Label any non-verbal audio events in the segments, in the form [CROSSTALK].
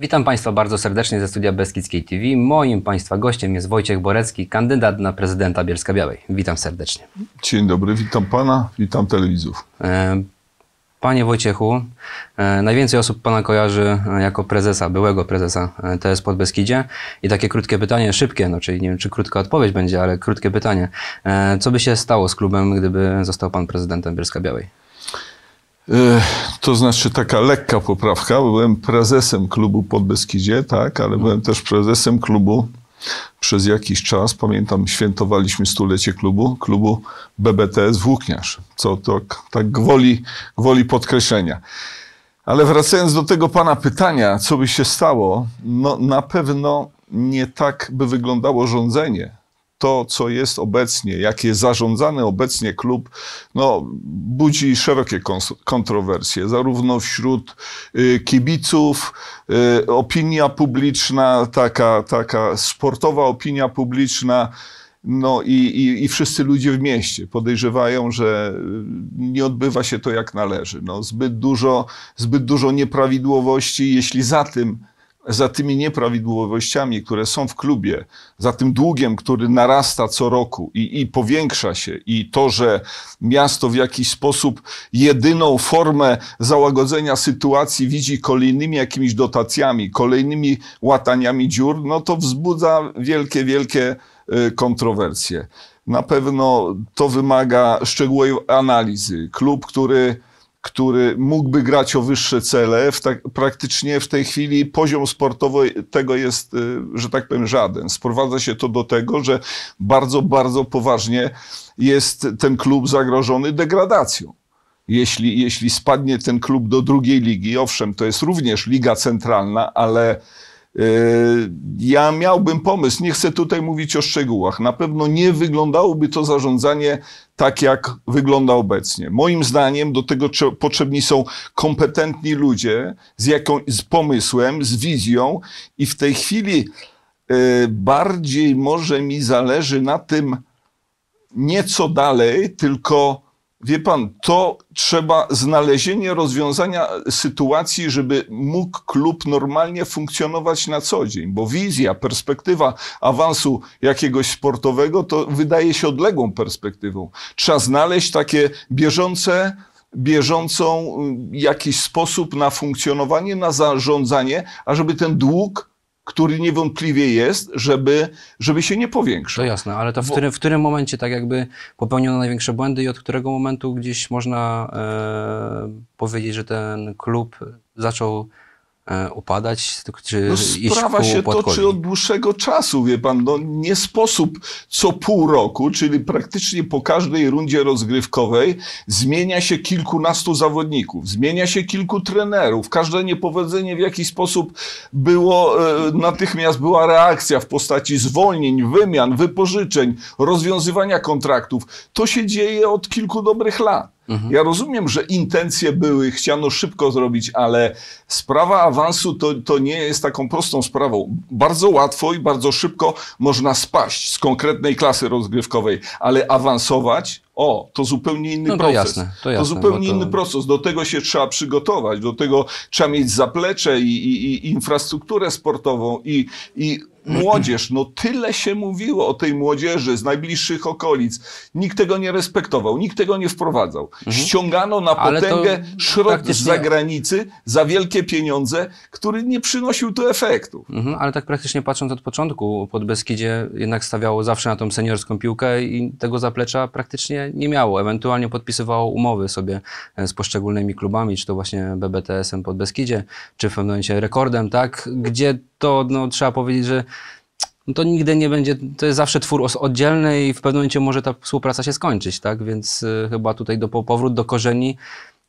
Witam Państwa bardzo serdecznie ze studia Beskidzkiej TV. Moim Państwa gościem jest Wojciech Borecki, kandydat na prezydenta Bielska-Białej. Witam serdecznie. Dzień dobry, witam Pana, witam telewizów. E, panie Wojciechu, e, najwięcej osób Pana kojarzy e, jako prezesa, byłego prezesa TS Beskidzie. I takie krótkie pytanie, szybkie, no czyli nie wiem, czy krótka odpowiedź będzie, ale krótkie pytanie. Co by się stało z klubem, gdyby został Pan prezydentem Bielska-Białej? To znaczy taka lekka poprawka, byłem prezesem klubu Podbeskidzie, tak, ale no. byłem też prezesem klubu przez jakiś czas, pamiętam, świętowaliśmy stulecie klubu, klubu BBTS Włókniarz, co to tak gwoli, gwoli podkreślenia. Ale wracając do tego pana pytania, co by się stało, no na pewno nie tak by wyglądało rządzenie, to, co jest obecnie, jak jest zarządzany obecnie klub, no, budzi szerokie kontrowersje, zarówno wśród y, kibiców, y, opinia publiczna, taka, taka sportowa opinia publiczna. No i, i, i wszyscy ludzie w mieście podejrzewają, że y, nie odbywa się to jak należy. No, zbyt, dużo, zbyt dużo nieprawidłowości, jeśli za tym za tymi nieprawidłowościami, które są w klubie, za tym długiem, który narasta co roku i, i powiększa się, i to, że miasto w jakiś sposób jedyną formę załagodzenia sytuacji widzi kolejnymi jakimiś dotacjami, kolejnymi łataniami dziur, no to wzbudza wielkie, wielkie y, kontrowersje. Na pewno to wymaga szczegółowej analizy. Klub, który który mógłby grać o wyższe cele. W tak, praktycznie w tej chwili poziom sportowy tego jest, y, że tak powiem, żaden. Sprowadza się to do tego, że bardzo, bardzo poważnie jest ten klub zagrożony degradacją. Jeśli, jeśli spadnie ten klub do drugiej ligi, owszem, to jest również liga centralna, ale Yy, ja miałbym pomysł, nie chcę tutaj mówić o szczegółach. Na pewno nie wyglądałoby to zarządzanie tak, jak wygląda obecnie. Moim zdaniem do tego potrzebni są kompetentni ludzie z, jaką, z pomysłem, z wizją i w tej chwili yy, bardziej może mi zależy na tym, nieco dalej, tylko Wie pan, to trzeba znalezienie rozwiązania sytuacji, żeby mógł klub normalnie funkcjonować na co dzień, bo wizja, perspektywa awansu jakiegoś sportowego to wydaje się odległą perspektywą. Trzeba znaleźć takie bieżące bieżącą y, jakiś sposób na funkcjonowanie, na zarządzanie, ażeby ten dług który niewątpliwie jest, żeby, żeby się nie powiększał. To jasne, ale to w, Bo... którym, w którym momencie tak jakby popełniono największe błędy i od którego momentu gdzieś można e, powiedzieć, że ten klub zaczął E, upadać, czy no, Sprawa się toczy od dłuższego czasu, wie pan, no nie sposób co pół roku, czyli praktycznie po każdej rundzie rozgrywkowej zmienia się kilkunastu zawodników, zmienia się kilku trenerów, każde niepowodzenie w jakiś sposób było, e, natychmiast była reakcja w postaci zwolnień, wymian, wypożyczeń, rozwiązywania kontraktów. To się dzieje od kilku dobrych lat. Mhm. Ja rozumiem, że intencje były, chciano szybko zrobić, ale sprawa awansu to, to nie jest taką prostą sprawą. Bardzo łatwo i bardzo szybko można spaść z konkretnej klasy rozgrywkowej, ale awansować o, to zupełnie inny no to proces. Jasne, to, jasne, to zupełnie to... inny proces. Do tego się trzeba przygotować, do tego trzeba mieć zaplecze i, i, i infrastrukturę sportową i, i młodzież, no tyle się mówiło o tej młodzieży z najbliższych okolic. Nikt tego nie respektował, nikt tego nie wprowadzał. Mhm. Ściągano na potęgę środki z zagranicy za wielkie pieniądze, który nie przynosił tu efektów. Mhm, ale tak praktycznie patrząc od początku, pod Beskidzie jednak stawiało zawsze na tą seniorską piłkę i tego zaplecza praktycznie nie, miało. Ewentualnie podpisywało umowy sobie e, z poszczególnymi klubami, czy to właśnie BBTS-em pod Beskidzie, czy w pewnym momencie rekordem, tak? Gdzie to no, trzeba powiedzieć, że no to nigdy nie będzie, to jest zawsze twór oddzielny i w pewnym momencie może ta współpraca się skończyć, tak? Więc y, chyba tutaj do, powrót do korzeni,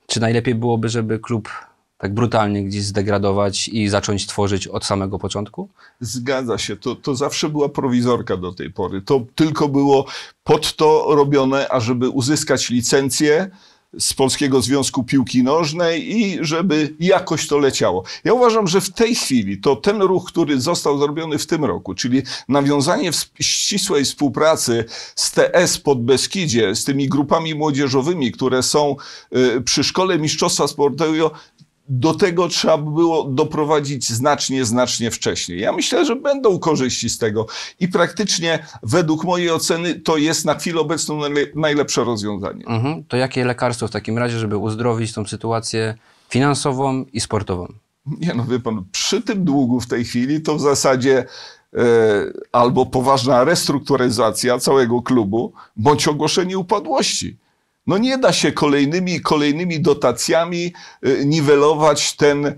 czy najlepiej byłoby, żeby klub tak brutalnie gdzieś zdegradować i zacząć tworzyć od samego początku? Zgadza się. To, to zawsze była prowizorka do tej pory. To tylko było pod to robione, ażeby uzyskać licencję z Polskiego Związku Piłki Nożnej i żeby jakoś to leciało. Ja uważam, że w tej chwili to ten ruch, który został zrobiony w tym roku, czyli nawiązanie ścisłej współpracy z TS pod Beskidzie, z tymi grupami młodzieżowymi, które są y, przy Szkole Mistrzostwa Sportowego, do tego trzeba by było doprowadzić znacznie, znacznie wcześniej. Ja myślę, że będą korzyści z tego i praktycznie według mojej oceny to jest na chwilę obecną najlepsze rozwiązanie. Mhm. To jakie lekarstwo w takim razie, żeby uzdrowić tą sytuację finansową i sportową? Nie no, wie pan, przy tym długu w tej chwili to w zasadzie e, albo poważna restrukturyzacja całego klubu, bądź ogłoszenie upadłości no nie da się kolejnymi kolejnymi dotacjami y, niwelować ten, y,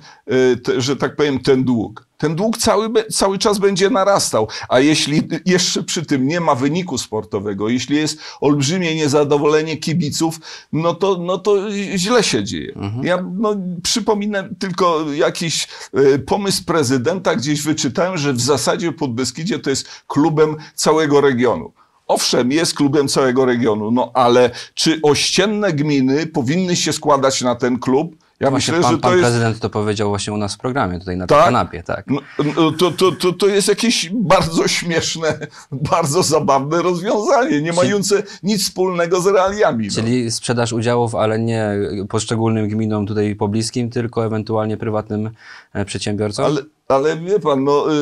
że tak powiem, ten dług. Ten dług cały, cały czas będzie narastał, a jeśli jeszcze przy tym nie ma wyniku sportowego, jeśli jest olbrzymie niezadowolenie kibiców, no to, no to źle się dzieje. Mhm. Ja no, przypominam tylko jakiś y, pomysł prezydenta, gdzieś wyczytałem, że w zasadzie Podbeskidzie to jest klubem całego regionu owszem, jest klubem całego regionu, no ale czy ościenne gminy powinny się składać na ten klub? Ja właśnie myślę, pan, że pan jest... prezydent to powiedział właśnie u nas w programie, tutaj na tak? kanapie, tak. No, no, to, to, to, to jest jakieś bardzo śmieszne, bardzo zabawne rozwiązanie, nie mające nic wspólnego z realiami. No. Czyli no. sprzedaż udziałów, ale nie poszczególnym gminom tutaj pobliskim, tylko ewentualnie prywatnym e, przedsiębiorcom? Ale ale wie pan, no, y,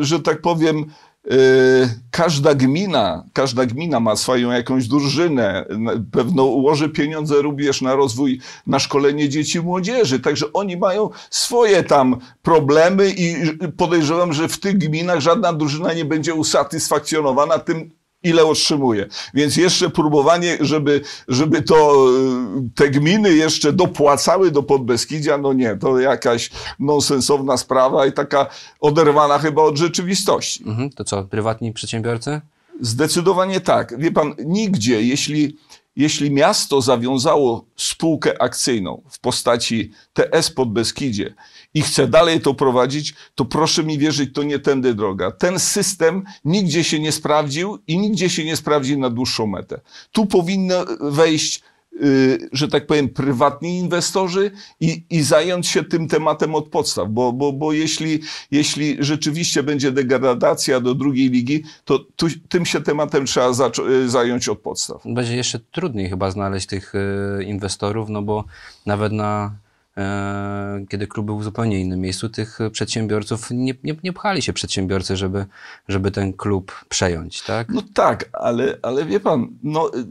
y, że tak powiem, Y, każda gmina, każda gmina ma swoją jakąś drużynę, pewno ułoży pieniądze również na rozwój, na szkolenie dzieci i młodzieży, także oni mają swoje tam problemy i podejrzewam, że w tych gminach żadna drużyna nie będzie usatysfakcjonowana tym, ile otrzymuje. Więc jeszcze próbowanie, żeby, żeby to y, te gminy jeszcze dopłacały do Podbeskidzia, no nie, to jakaś nonsensowna sprawa i taka oderwana chyba od rzeczywistości. Mhm, to co, prywatni przedsiębiorcy? Zdecydowanie tak. Wie pan, nigdzie, jeśli, jeśli miasto zawiązało spółkę akcyjną w postaci TS Podbeskidzie, i chcę dalej to prowadzić, to proszę mi wierzyć, to nie tędy droga. Ten system nigdzie się nie sprawdził i nigdzie się nie sprawdzi na dłuższą metę. Tu powinno wejść y, że tak powiem, prywatni inwestorzy i, i zająć się tym tematem od podstaw, bo, bo, bo jeśli, jeśli rzeczywiście będzie degradacja do drugiej ligi, to tu, tym się tematem trzeba y, zająć od podstaw. Będzie jeszcze trudniej chyba znaleźć tych y, inwestorów, no bo nawet na E, kiedy klub był w zupełnie innym miejscu, tych przedsiębiorców nie, nie, nie, pchali się przedsiębiorcy, żeby, żeby ten klub przejąć, tak? No tak, ale, ale wie pan, no, y,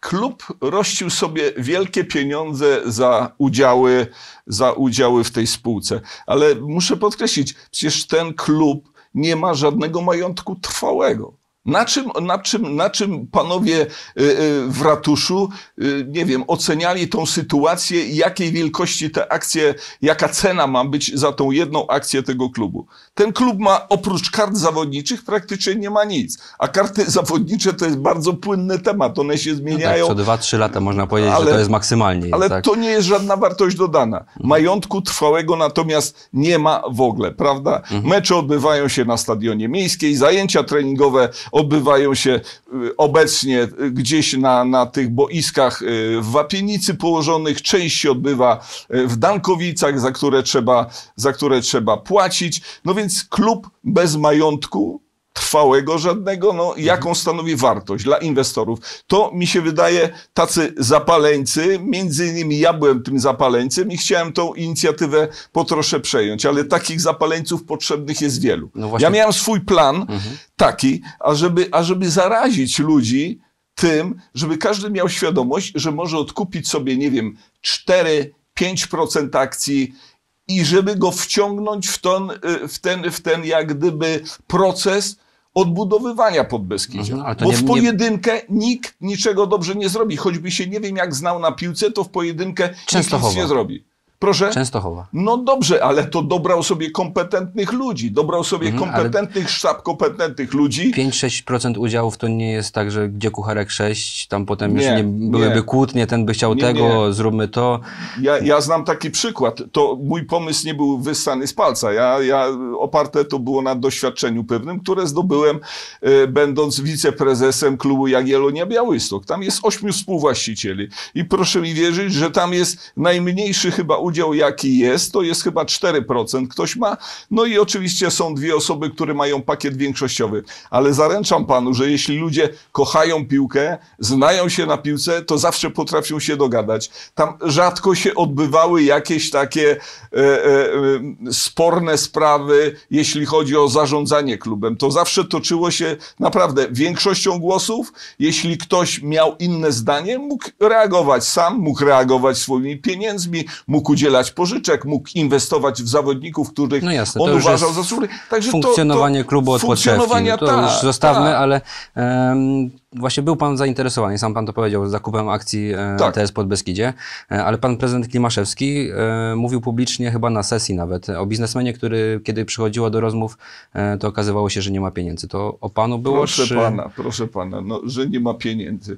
klub rościł sobie wielkie pieniądze za udziały, za udziały w tej spółce. Ale muszę podkreślić, przecież ten klub nie ma żadnego majątku trwałego. Na czym, na czym, na czym panowie y, y, w ratuszu, y, nie wiem, oceniali tą sytuację, jakiej wielkości te akcje, jaka cena ma być za tą jedną akcję tego klubu? Ten klub ma oprócz kart zawodniczych praktycznie nie ma nic. A karty [LAUGHS] zawodnicze to jest bardzo płynny temat, one się zmieniają. No tak, co 2-3 lata można powiedzieć, ale, że to jest maksymalnie. Ale tak? to nie jest żadna wartość dodana. Mhm. Majątku trwałego natomiast nie ma w ogóle, prawda? Mhm. Mecze odbywają się na stadionie miejskiej, zajęcia treningowe odbywają się y, obecnie gdzieś na, na tych boiskach y, w Wapienicy położonych. Część się odbywa y, w Dankowicach, za które trzeba, za które trzeba płacić. No więc klub bez majątku trwałego żadnego, no jaką mhm. stanowi wartość dla inwestorów. To mi się wydaje tacy zapaleńcy, między innymi ja byłem tym zapaleńcem i chciałem tą inicjatywę po trosze przejąć, ale takich zapaleńców potrzebnych jest wielu. No ja miałem swój plan mhm. taki, ażeby, ażeby zarazić ludzi tym, żeby każdy miał świadomość, że może odkupić sobie, nie wiem, 4-5% akcji, i żeby go wciągnąć w ten, y, w ten, w ten jak gdyby proces odbudowywania Podbeskidzia. Mhm, bo nie, w pojedynkę nie... nikt niczego dobrze nie zrobi. Choćby się nie wiem jak znał na piłce, to w pojedynkę nikt nic nie zrobi. Proszę? Częstochowa. No dobrze, ale to dobrał sobie kompetentnych ludzi. Dobrał sobie mhm, kompetentnych, ale... sztab kompetentnych ludzi. 5-6% udziałów to nie jest tak, że gdzie kucharek 6, tam potem nie, już nie byłyby nie. kłótnie, ten by chciał nie, tego, zróbmy to. Ja, ja znam taki przykład. To mój pomysł nie był wyssany z palca. Ja, ja oparte to było na doświadczeniu pewnym, które zdobyłem e, będąc wiceprezesem klubu Jagiellonia Białystok. Tam jest ośmiu współwłaścicieli i proszę mi wierzyć, że tam jest najmniejszy chyba udział udział jaki jest, to jest chyba 4% ktoś ma. No i oczywiście są dwie osoby, które mają pakiet większościowy. Ale zaręczam panu, że jeśli ludzie kochają piłkę, znają się na piłce, to zawsze potrafią się dogadać. Tam rzadko się odbywały jakieś takie e, e, e sporne sprawy, jeśli chodzi o zarządzanie klubem. To zawsze toczyło się naprawdę większością głosów. Jeśli ktoś miał inne zdanie, mógł reagować sam, mógł reagować swoimi pieniędzmi, mógł udzielić udzielać pożyczek, mógł inwestować w zawodników, których no jasne, on uważał za słusznych. Także funkcjonowanie to, to klubu od funkcjonowania, no to ta, już tak, zostawmy, ta. ale um, właśnie był Pan zainteresowany, sam Pan to powiedział, zakupem akcji e, tak. TS pod Beskidzie, e, ale Pan prezydent Klimaszewski e, mówił publicznie, chyba na sesji nawet, o biznesmenie, który kiedy przychodziło do rozmów, e, to okazywało się, że nie ma pieniędzy. To o Panu było? Proszę czy... Pana, proszę Pana, no, że nie ma pieniędzy.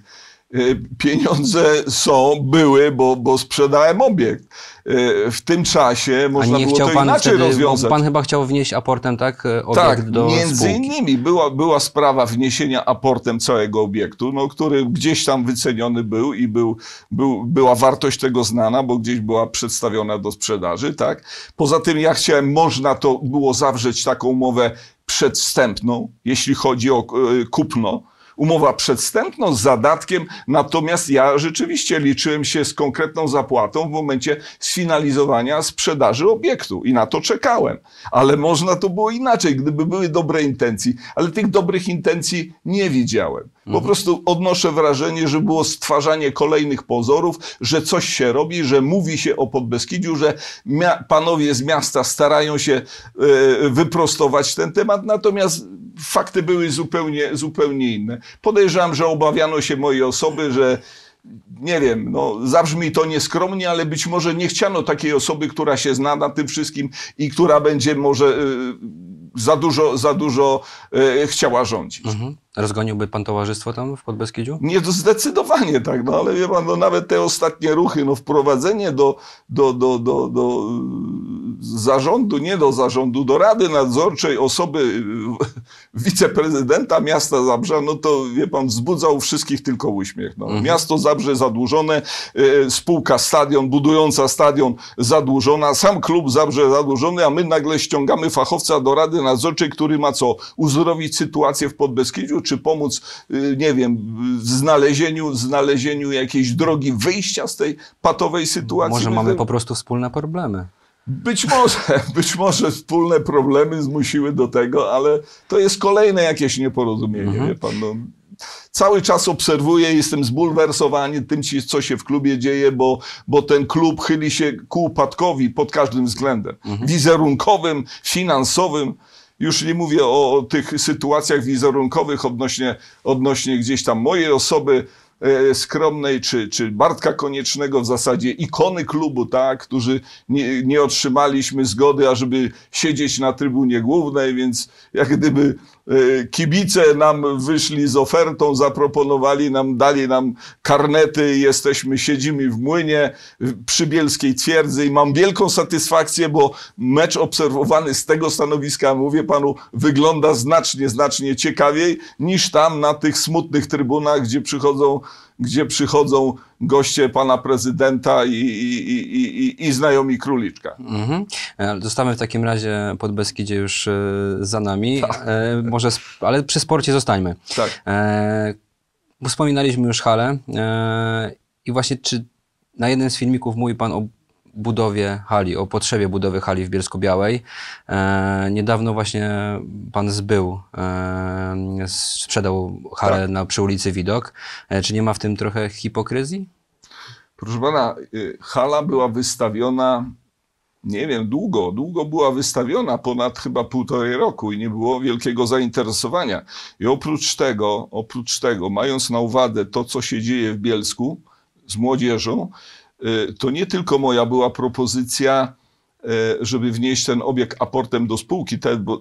Y, pieniądze są, były, bo, bo sprzedałem obiekt. Y, w tym czasie można było to inaczej wtedy, rozwiązać. Pan chyba chciał wnieść aportem, tak? Y, obiekt tak, do między spółki. innymi była, była sprawa wniesienia aportem całego obiektu, no, który gdzieś tam wyceniony był i był, był, była wartość tego znana, bo gdzieś była przedstawiona do sprzedaży, tak? Poza tym ja chciałem, można to było zawrzeć taką umowę przedstępną, jeśli chodzi o kupno, umowa przedstępną z zadatkiem, natomiast ja rzeczywiście liczyłem się z konkretną zapłatą w momencie sfinalizowania sprzedaży obiektu i na to czekałem. Ale można to było inaczej, gdyby były dobre intencje, ale tych dobrych intencji nie widziałem. Po mhm. prostu odnoszę wrażenie, że było stwarzanie kolejnych pozorów, że coś się robi, że mówi się o Podbeskidziu, że panowie z miasta starają się e, wyprostować ten temat, natomiast fakty były zupełnie, zupełnie inne. Podejrzewam, że obawiano się mojej osoby, że nie wiem, no, zabrzmi to nieskromnie, ale być może nie chciano takiej osoby, która się zna na tym wszystkim i która będzie może y, za dużo, za dużo y, chciała rządzić. Mhm. Rozgoniłby pan towarzystwo tam w Podbeskidziu? Nie, to zdecydowanie tak, no ale wie pan, no, nawet te ostatnie ruchy, no, wprowadzenie do, do, do, do, do zarządu, nie do zarządu, do rady nadzorczej osoby y, [LAUGHS] wiceprezydenta miasta Zabrza, no to wie pan, wzbudzał wszystkich tylko uśmiech. No. Mhm. Miasto Zabrze zadłużone, y, spółka stadion, budująca stadion zadłużona, sam klub Zabrze zadłużony, a my nagle ściągamy fachowca do rady nadzorczej, który ma co? Uzdrowić sytuację w Podbeskidziu, czy pomóc, y, nie wiem, w znalezieniu, znalezieniu jakiejś drogi wyjścia z tej patowej sytuacji. Może mamy po prostu wspólne problemy. Być może, [LAUGHS] być może wspólne problemy zmusiły do tego, ale to jest kolejne jakieś nieporozumienie, mhm. wie pan. No cały czas obserwuję, jestem zbulwersowany tym, co się w klubie dzieje, bo, bo ten klub chyli się ku upadkowi pod każdym względem. Mhm. Wizerunkowym, finansowym. Już nie mówię o, o tych sytuacjach wizerunkowych odnośnie, odnośnie gdzieś tam mojej osoby, E, skromnej czy, czy Bartka Koniecznego, w zasadzie ikony klubu, tak, którzy nie, nie otrzymaliśmy zgody, ażeby siedzieć na trybunie głównej, więc jak gdyby Y, kibice nam wyszli z ofertą, zaproponowali nam, dali nam karnety, jesteśmy, siedzimy w młynie y, przy Bielskiej Twierdzy i mam wielką satysfakcję, bo mecz obserwowany z tego stanowiska, mówię panu, wygląda znacznie, znacznie ciekawiej niż tam na tych smutnych trybunach, gdzie przychodzą gdzie przychodzą goście pana prezydenta i, i, i, i znajomi króliczka. Mhm. E, zostamy w takim razie pod Beskidzie już e, za nami, tak. e, może, ale przy sporcie zostańmy. Tak. E, wspominaliśmy już Hale e, i właśnie czy na jeden z filmików mówi pan o budowie hali, o potrzebie budowy hali w Bielsku-Białej. E, niedawno właśnie pan zbył, e, sprzedał halę tak. na, przy ulicy Widok. E, czy nie ma w tym trochę hipokryzji? Proszę pana, e, hala była wystawiona, nie wiem, długo, długo była wystawiona, ponad chyba półtorej roku i nie było wielkiego zainteresowania. I oprócz tego, oprócz tego, mając na uwadze to, co się dzieje w Bielsku z młodzieżą, Y, to nie tylko moja była propozycja, y, żeby wnieść ten obiekt aportem do spółki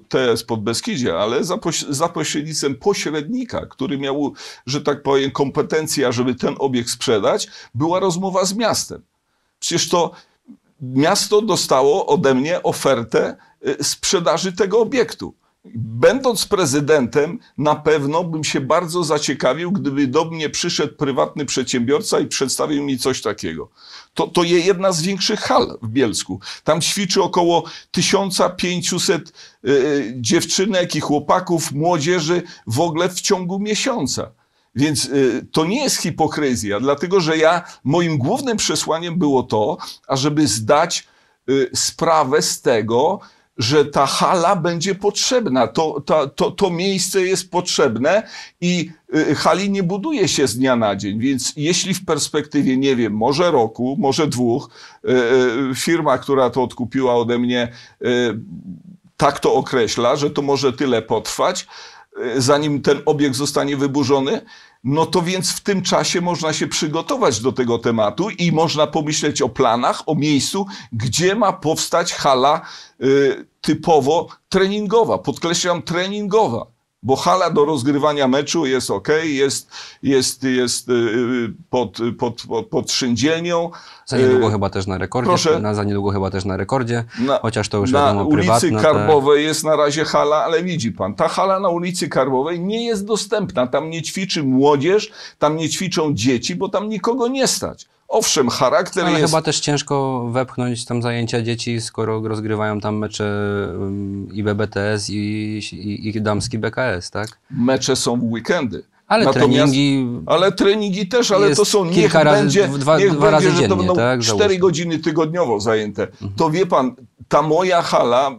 TS pod Beskidzie, ale za, poś za pośrednictwem pośrednika, który miał, że tak powiem, kompetencja, żeby ten obiekt sprzedać, była rozmowa z miastem. Przecież to miasto dostało ode mnie ofertę y, sprzedaży tego obiektu. Będąc prezydentem, na pewno bym się bardzo zaciekawił, gdyby do mnie przyszedł prywatny przedsiębiorca i przedstawił mi coś takiego. To, to jest jedna z większych hal w Bielsku. Tam ćwiczy około 1500 e, e, dziewczynek i chłopaków, młodzieży w ogóle w ciągu miesiąca. Więc e, to nie jest hipokryzja, dlatego że ja, moim głównym przesłaniem było to, ażeby zdać sprawę z tego, że ta hala będzie potrzebna, to, to, to, to miejsce jest potrzebne i y, hali nie buduje się z dnia na dzień, więc jeśli w perspektywie, nie wiem, może roku, może dwóch, y, y, firma, która to odkupiła ode mnie, tak to określa, że to może tyle potrwać, Y, zanim ten obiekt zostanie wyburzony, no to więc w tym czasie można się przygotować do tego tematu i można pomyśleć o planach, o miejscu, gdzie ma powstać hala y, typowo treningowa. Podkreślam, treningowa bo hala do rozgrywania meczu jest ok, jest, jest, jest y, y, pod, pod, pod, pod szyndzielnią. Za niedługo y, chyba też na rekordzie. Proszę. Na, za niedługo chyba też na rekordzie, na, chociaż to już na wiadomo Na ulicy Karbowej te... jest na razie hala, ale widzi pan, ta hala na ulicy Karbowej nie jest dostępna. Tam nie ćwiczy młodzież, tam nie ćwiczą dzieci, bo tam nikogo nie stać. Owszem, charakter Ale jest... chyba też ciężko wepchnąć tam zajęcia dzieci, skoro rozgrywają tam mecze i BBTS i, i, i damski BKS, tak? Mecze są w weekendy. Ale Natomiast, treningi... Ale treningi też, ale to są, niech razy, będzie, dwa, niech dwa będzie, razy że to będą tak, Cztery godziny tygodniowo zajęte. Mhm. To wie pan, ta moja hala,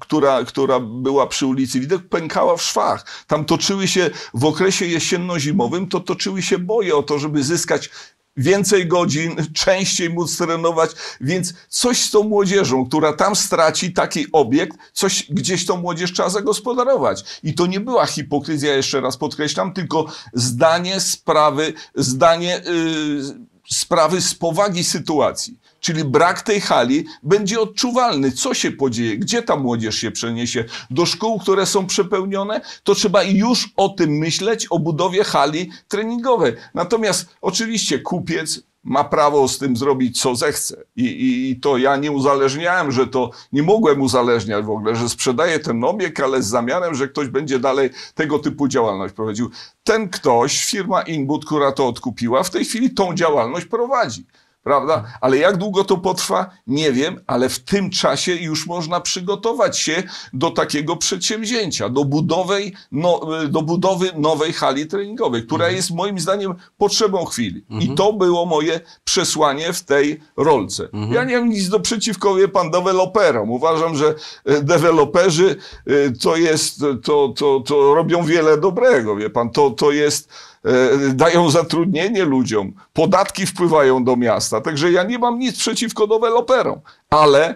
która, która była przy ulicy Widok, pękała w szwach. Tam toczyły się, w okresie jesienno-zimowym, to toczyły się boje o to, żeby zyskać więcej godzin, częściej móc trenować, więc coś z tą młodzieżą, która tam straci taki obiekt, coś gdzieś tą młodzież trzeba zagospodarować. I to nie była hipokryzja, jeszcze raz podkreślam, tylko zdanie sprawy, zdanie yy, sprawy z powagi sytuacji. Czyli brak tej hali będzie odczuwalny. Co się podzieje? Gdzie ta młodzież się przeniesie? Do szkół, które są przepełnione? To trzeba już o tym myśleć, o budowie hali treningowej. Natomiast oczywiście kupiec ma prawo z tym zrobić, co zechce. I, i, I, to ja nie uzależniałem, że to nie mogłem uzależniać w ogóle, że sprzedaję ten obiekt, ale z zamiarem, że ktoś będzie dalej tego typu działalność prowadził. Ten ktoś, firma Inbud, która to odkupiła, w tej chwili tą działalność prowadzi prawda? Tak. Ale jak długo to potrwa, nie wiem, ale w tym czasie już można przygotować się do takiego przedsięwzięcia, do, budowy, no, y, do budowy nowej hali treningowej, która mhm. jest moim zdaniem potrzebą chwili. Mhm. I to było moje przesłanie w tej rolce. Mhm. Ja nie mam nic do przeciwko, wie pan, deweloperom. Uważam, że e, deweloperzy e, to jest, to, to, to robią wiele dobrego, wie pan, to, to jest E, dają zatrudnienie ludziom, podatki wpływają do miasta. Także ja nie mam nic przeciwko deweloperom, ale e,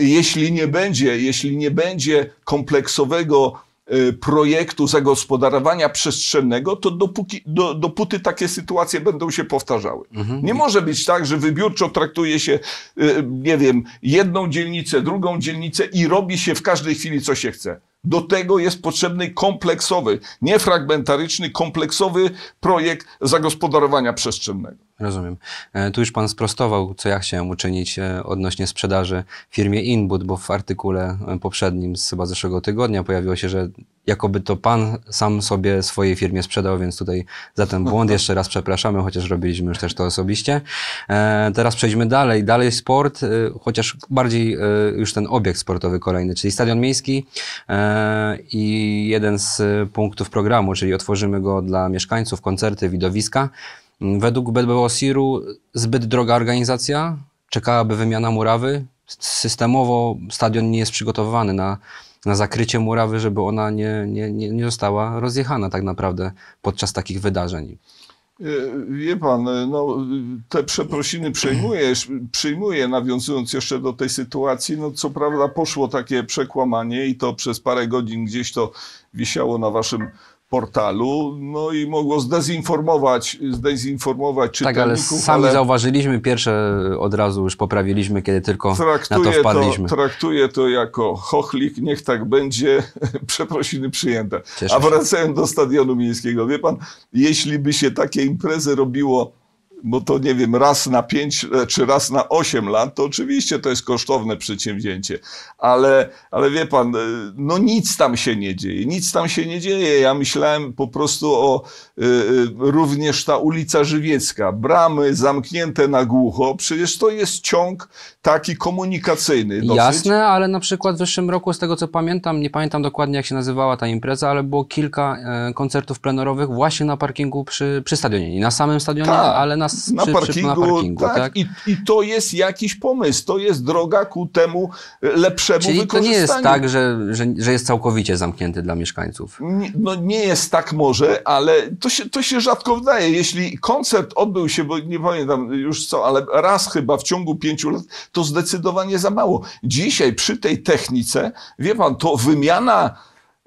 jeśli nie będzie, jeśli nie będzie kompleksowego e, projektu zagospodarowania przestrzennego, to dopóki, do, dopóty takie sytuacje będą się powtarzały. Mhm. Nie może być tak, że wybiórczo traktuje się, nie wiem, jedną dzielnicę, drugą dzielnicę i robi się w każdej chwili, co się chce. Do tego jest potrzebny kompleksowy, nie fragmentaryczny, kompleksowy projekt zagospodarowania przestrzennego. Rozumiem. E, tu już Pan sprostował, co ja chciałem uczynić e, odnośnie sprzedaży firmie Inbud, bo w artykule e, poprzednim z chyba zeszłego tygodnia pojawiło się, że jakoby to Pan sam sobie swojej firmie sprzedał, więc tutaj za ten błąd [LAUGHS] jeszcze raz przepraszamy, chociaż robiliśmy już też to osobiście. Teraz przejdźmy dalej. Dalej sport, chociaż bardziej już ten obiekt sportowy kolejny, czyli Stadion Miejski. E, i jeden z e, punktów programu, czyli otworzymy go dla mieszkańców, koncerty, widowiska. Mm, według BBO Siru zbyt droga organizacja, czekałaby wymiana murawy. Systemowo stadion nie jest przygotowywany na, na zakrycie murawy, żeby ona nie, nie, nie została rozjechana tak naprawdę podczas takich wydarzeń. E, wie pan, e, no, te przeprosiny przyjmuję, przyjmuję, nawiązując jeszcze do tej sytuacji. No, co prawda poszło takie przekłamanie i to przez parę godzin gdzieś to wisiało na waszym portalu, no i mogło zdezinformować, zdezinformować czytelników. Tak, ale sami ale zauważyliśmy, pierwsze od razu już poprawiliśmy, kiedy tylko na to wpadliśmy. To, traktuję to jako chochlik, niech tak będzie, [LAUGHS] przeprosiny przyjęte. Cieszę A wracając do Stadionu Miejskiego, wie pan, jeśli by się takie imprezy robiło bo no to nie wiem, raz na pięć e, czy raz na osiem lat, to oczywiście to jest kosztowne przedsięwzięcie, ale, ale wie pan, e, no nic tam się nie dzieje, nic tam się nie dzieje. Ja myślałem po prostu o y, również ta ulica Żywiecka, bramy zamknięte na głucho, przecież to jest ciąg taki komunikacyjny. Dosyć. Jasne, ale na przykład w zeszłym roku, z tego co pamiętam, nie pamiętam dokładnie jak się nazywała ta impreza, ale było kilka koncertów plenerowych właśnie na parkingu przy, przy stadionie. Nie na samym stadionie, tak. ale na na parkingu. Przy, na parkingu tak, tak? I, I, to jest jakiś pomysł, to jest droga ku temu e, lepszemu Czyli wykorzystaniu. to nie jest tak, że, że, że jest całkowicie zamknięty dla mieszkańców. Nie, no nie jest tak może, ale to się, to się rzadko wydaje. Jeśli koncert odbył się, bo nie pamiętam już co, ale raz chyba w ciągu pięciu lat, to zdecydowanie za mało. Dzisiaj przy tej technice, wie pan, to wymiana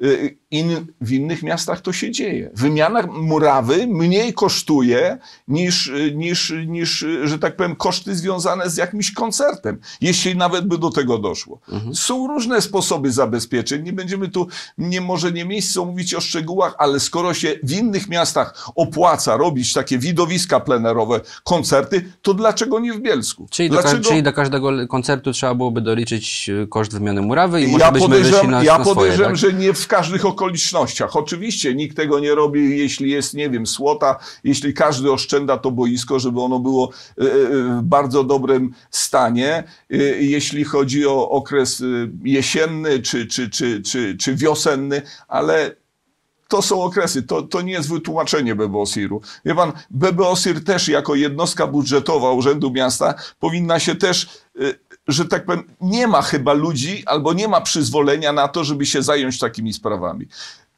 y, in, w innych miastach to się dzieje. Wymiana murawy mniej kosztuje niż, niż, niż, że tak powiem, koszty związane z jakimś koncertem, jeśli nawet by do tego doszło. Mhm. Są różne sposoby zabezpieczeń. Nie będziemy tu, nie, może nie miejsce mówić o szczegółach, ale skoro się w innych miastach opłaca robić takie widowiska plenerowe, koncerty, to dlaczego nie w Bielsku? Czyli, dlaczego... do, czyli do każdego koncertu trzeba byłoby doliczyć y, koszt wymiany murawy i ja może byśmy wyszli na, ja na swoje, podejrzewam, tak? że nie w każdych okolicznościach okolicznościach. Oczywiście nikt tego nie robi, jeśli jest, nie wiem, słota, jeśli każdy oszczędza to boisko, żeby ono było e, e, w bardzo dobrym stanie. E, jeśli chodzi o okres jesienny czy, czy, czy, czy, czy wiosenny, ale to są okresy, to, to nie jest wytłumaczenie BBOSIR-u. Wie pan, BBOSIR też jako jednostka budżetowa Urzędu Miasta powinna się też że tak powiem, nie ma chyba ludzi albo nie ma przyzwolenia na to, żeby się zająć takimi sprawami.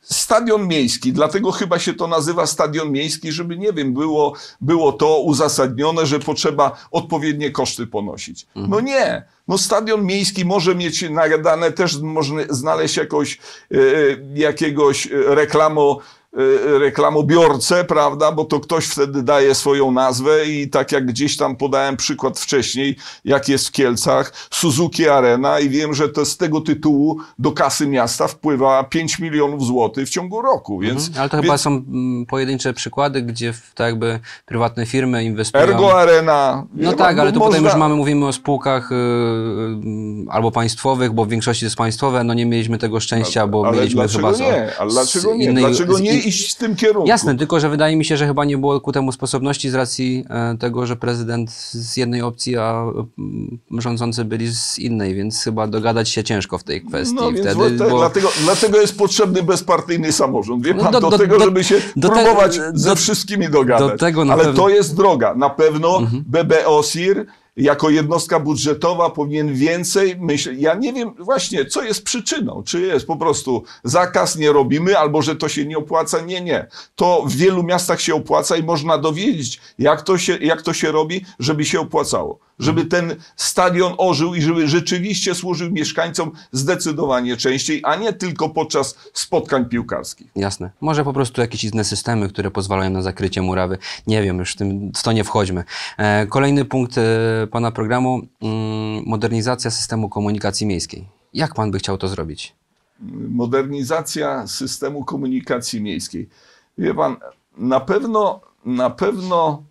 Stadion miejski, dlatego chyba się to nazywa stadion miejski, żeby nie wiem, było, było to uzasadnione, że potrzeba odpowiednie koszty ponosić. Mhm. No nie, no stadion miejski może mieć nagadane, też można znaleźć jakoś, e, e, jakiegoś e, reklamo, Y, reklamobiorcę, prawda, bo to ktoś wtedy daje swoją nazwę i tak jak gdzieś tam podałem przykład wcześniej, jak jest w Kielcach, Suzuki Arena i wiem, że to z tego tytułu do kasy miasta wpływa 5 milionów złotych w ciągu roku, mhm. więc... Mhm, ale to więc... chyba są mm, pojedyncze przykłady, gdzie tak jakby prywatne firmy inwestują... Ergo Arena... No tak, mam, ale tu można... potem już mamy, mówimy o spółkach yy, albo państwowych, bo w większości jest państwowe, no nie mieliśmy tego szczęścia, bo ale, mieliśmy chyba... Z, nie? Ale dlaczego nie? Innej, dlaczego nie iść w tym kierunku. Jasne, tylko że wydaje mi się, że chyba nie było ku temu sposobności z racji e, tego, że prezydent z jednej opcji, a mm, rządzący byli z innej, więc chyba dogadać się ciężko w tej kwestii. No, wtedy, więc bo... dlatego, dlatego jest potrzebny bezpartyjny samorząd. Wie no pan, no, do, do, do, tego, żeby się do próbować ze wszystkimi dogadać. Do tego na Ale pewno... to jest droga. Na pewno mhm. BBO-SIR jako jednostka budżetowa powinien więcej myśleć. Ja nie wiem właśnie, co jest przyczyną. Czy jest po prostu zakaz, nie robimy, albo że to się nie opłaca. Nie, nie. To w wielu miastach się opłaca i można dowiedzieć, jak to się, jak to się robi, żeby się opłacało żeby ten stadion ożył i żeby rzeczywiście służył mieszkańcom zdecydowanie częściej, a nie tylko podczas spotkań piłkarskich. Jasne. Może po prostu jakieś inne systemy, które pozwalają na zakrycie murawy. Nie wiem, już w, tym, w to nie wchodźmy. E, kolejny punkt e, Pana programu, mm, modernizacja systemu komunikacji miejskiej. Jak Pan by chciał to zrobić? Modernizacja systemu komunikacji miejskiej. Wie Pan, na pewno, na pewno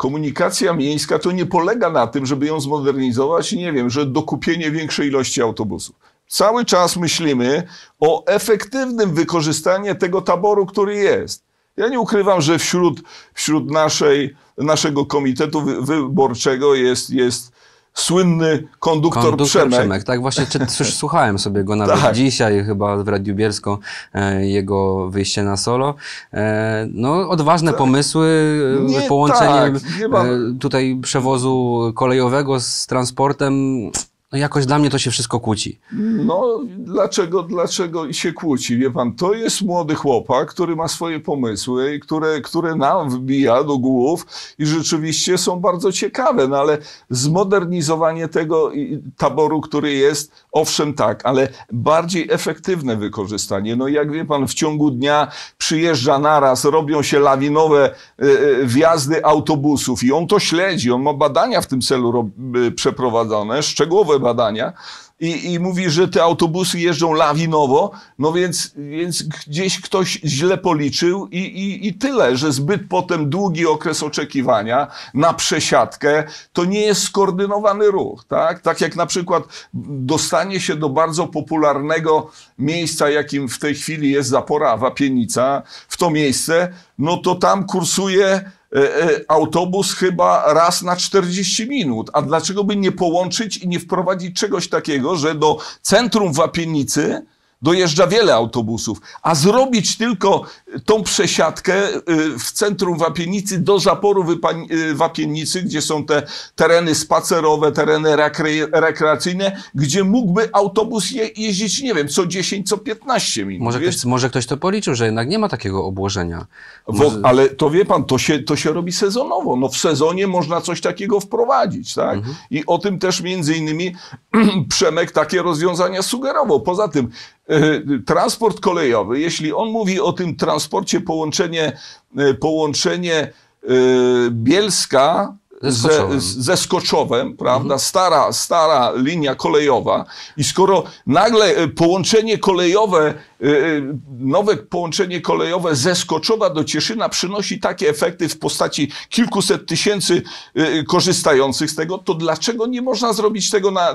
komunikacja miejska to nie polega na tym, żeby ją zmodernizować, i nie wiem, że dokupienie większej ilości autobusów. Cały czas myślimy o efektywnym wykorzystaniu tego taboru, który jest. Ja nie ukrywam, że wśród, wśród naszej, naszego komitetu wyborczego jest, jest słynny konduktor, konduktor Przemek. Przemek. Tak, właśnie czy, [LAUGHS] słuchałem sobie go nawet tak. dzisiaj chyba w Radiu Bielsko, e, jego wyjście na solo. E, no, odważne tak. pomysły, e, nie, połączenie tak, e, tutaj przewozu kolejowego z transportem no jakoś dla mnie to się wszystko kłóci. No, dlaczego, dlaczego się kłóci? Wie pan, to jest młody chłopak, który ma swoje pomysły i które, które nam wbija do głów i rzeczywiście są bardzo ciekawe, no ale zmodernizowanie tego taboru, który jest, owszem tak, ale bardziej efektywne wykorzystanie. No jak wie pan, w ciągu dnia przyjeżdża naraz, robią się lawinowe e, e, wjazdy autobusów i on to śledzi, on ma badania w tym celu e, przeprowadzone, szczegółowe badania i, i mówi, że te autobusy jeżdżą lawinowo, no więc, więc gdzieś ktoś źle policzył i, i, i tyle, że zbyt potem długi okres oczekiwania na przesiadkę to nie jest skoordynowany ruch, tak? Tak jak na przykład dostanie się do bardzo popularnego miejsca, jakim w tej chwili jest Zapora, Wapienica, w to miejsce, no to tam kursuje E, e, autobus chyba raz na 40 minut. A dlaczego by nie połączyć i nie wprowadzić czegoś takiego, że do centrum Wapienicy dojeżdża wiele autobusów, a zrobić tylko tą przesiadkę y, w centrum Wapienicy do zaporu y, Wapienicy, gdzie są te tereny spacerowe, tereny rekre rekreacyjne, gdzie mógłby autobus je jeździć, nie wiem, co 10, co 15 minut. Może ktoś, może ktoś to policzył, że jednak nie ma takiego obłożenia. Bo, ale to wie pan, to się, to się robi sezonowo. No w sezonie można coś takiego wprowadzić, tak? Mhm. I o tym też między innymi [CLEARS THROAT] Przemek takie rozwiązania sugerował. Poza tym E, transport kolejowy, jeśli on mówi o tym transporcie, połączenie, e, połączenie e, Bielska ze, Skoczowem. ze Skoczowem, prawda? Mhm. Stara, stara linia kolejowa i skoro nagle e, połączenie kolejowe, e, e, nowe połączenie kolejowe ze Skoczowa do Cieszyna przynosi takie efekty w postaci kilkuset tysięcy korzystających z tego, to dlaczego nie można zrobić tego na,